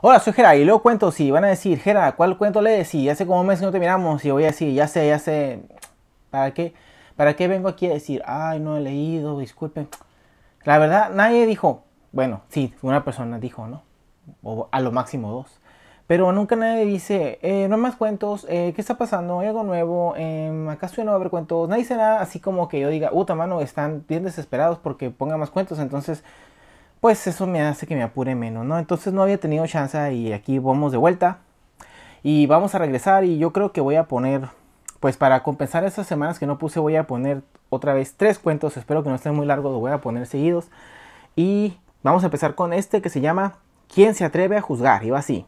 Hola, soy Jera y luego cuento y van a decir, Jera, ¿cuál cuento lees? Y hace como un mes que no te miramos y voy a decir, ya sé, ya sé, ¿para qué? ¿Para qué vengo aquí a decir, ay, no he leído, disculpen? La verdad, nadie dijo, bueno, sí, una persona dijo, ¿no? O a lo máximo dos. Pero nunca nadie dice, eh, no más cuentos, eh, ¿qué está pasando? ¿Hay algo nuevo? Em, ¿Acaso no va a haber cuentos? Nadie será así como que yo diga, puta mano, están bien desesperados porque ponga más cuentos. Entonces, pues eso me hace que me apure menos, ¿no? Entonces no había tenido chance y aquí vamos de vuelta y vamos a regresar y yo creo que voy a poner, pues para compensar esas semanas que no puse voy a poner otra vez tres cuentos, espero que no estén muy largos, los voy a poner seguidos y vamos a empezar con este que se llama ¿Quién se atreve a juzgar? Y va así,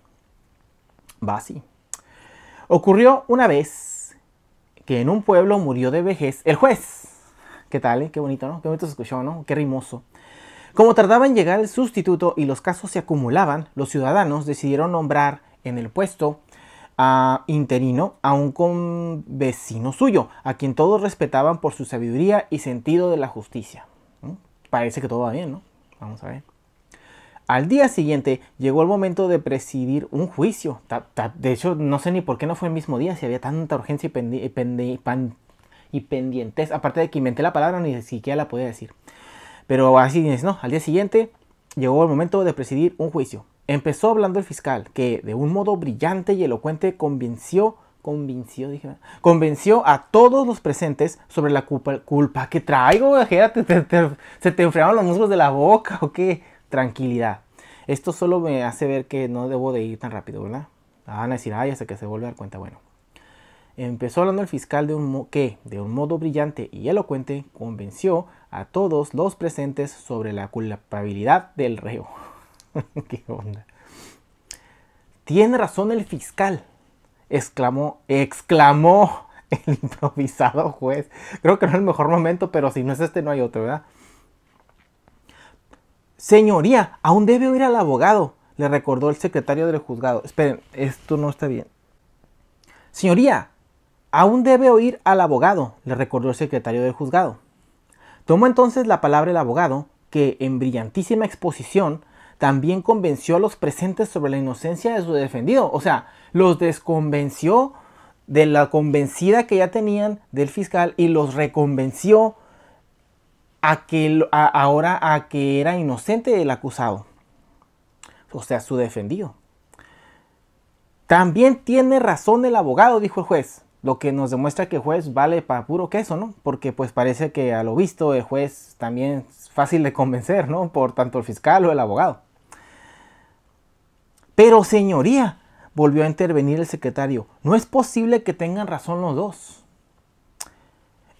va así. Ocurrió una vez que en un pueblo murió de vejez el juez. ¿Qué tal? Eh? Qué bonito, ¿no? Qué bonito se escuchó, ¿no? Qué rimoso. Como tardaba en llegar el sustituto y los casos se acumulaban, los ciudadanos decidieron nombrar en el puesto a interino a un vecino suyo, a quien todos respetaban por su sabiduría y sentido de la justicia. ¿Mm? Parece que todo va bien, ¿no? Vamos a ver. Al día siguiente llegó el momento de presidir un juicio. de hecho, no sé ni por qué no fue el mismo día, si había tanta urgencia y, y pendientes. Aparte de que inventé la palabra, ni siquiera la podía decir. Pero así es, ¿no? Al día siguiente llegó el momento de presidir un juicio. Empezó hablando el fiscal, que de un modo brillante y elocuente convenció, convenció, dije, convenció a todos los presentes sobre la culpa, culpa que traigo, te, se te enfriaron los músculos de la boca o qué. Tranquilidad. Esto solo me hace ver que no debo de ir tan rápido, ¿verdad? Ah, van a decir, ay, hasta que se vuelve a dar cuenta. Bueno, empezó hablando el fiscal de un que, de un modo brillante y elocuente, convenció a todos los presentes sobre la culpabilidad del reo. ¿Qué onda? Tiene razón el fiscal, exclamó, exclamó el improvisado juez. Creo que no es el mejor momento, pero si no es este, no hay otro, ¿verdad? Señoría, aún debe oír al abogado, le recordó el secretario del juzgado. Esperen, esto no está bien. Señoría, aún debe oír al abogado, le recordó el secretario del juzgado. Tomó entonces la palabra el abogado, que en brillantísima exposición también convenció a los presentes sobre la inocencia de su defendido. O sea, los desconvenció de la convencida que ya tenían del fiscal y los reconvenció a que ahora a que era inocente el acusado. O sea, su defendido. También tiene razón el abogado, dijo el juez. Lo que nos demuestra que el juez vale para puro queso, ¿no? Porque pues parece que a lo visto el juez también es fácil de convencer, ¿no? Por tanto el fiscal o el abogado. Pero señoría, volvió a intervenir el secretario, no es posible que tengan razón los dos.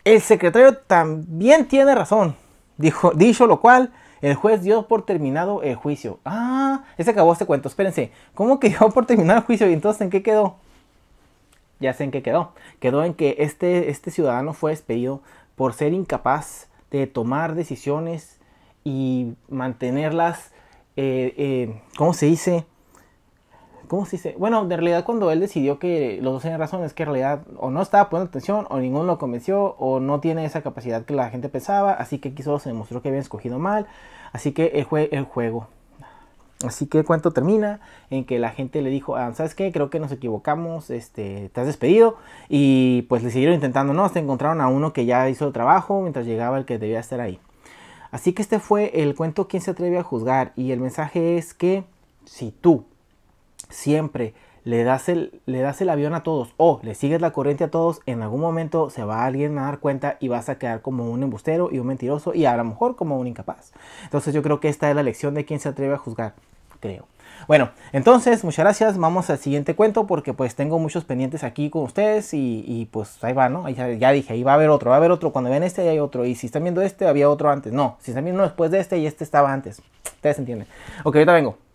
El secretario también tiene razón, dijo, dicho lo cual, el juez dio por terminado el juicio. Ah, ese acabó este cuento, espérense, ¿cómo que dio por terminado el juicio y entonces en qué quedó? ya sé en qué quedó. Quedó en que este, este ciudadano fue despedido por ser incapaz de tomar decisiones y mantenerlas, eh, eh, ¿cómo se dice? ¿Cómo se dice? Bueno, de realidad cuando él decidió que los dos tenían razón es que en realidad o no estaba poniendo atención o ninguno lo convenció o no tiene esa capacidad que la gente pensaba, así que quiso se demostró que habían escogido mal, así que el, el juego Así que el cuento termina en que la gente le dijo, ah, ¿sabes qué? Creo que nos equivocamos, este, te has despedido. Y pues le siguieron intentando, no, se encontraron a uno que ya hizo el trabajo mientras llegaba el que debía estar ahí. Así que este fue el cuento ¿Quién se atreve a juzgar? Y el mensaje es que si tú siempre le das, el, le das el avión a todos o le sigues la corriente a todos, en algún momento se va alguien a dar cuenta y vas a quedar como un embustero y un mentiroso y a lo mejor como un incapaz. Entonces yo creo que esta es la lección de quien se atreve a juzgar, creo. Bueno, entonces muchas gracias, vamos al siguiente cuento porque pues tengo muchos pendientes aquí con ustedes y, pues ahí va, ¿no? Ya, dije, ahí va a haber otro, va a haber otro, cuando ven este hay otro y si están viendo este había otro antes, no, si están viendo después de este y este estaba antes, ustedes entienden. Ok, ahorita vengo.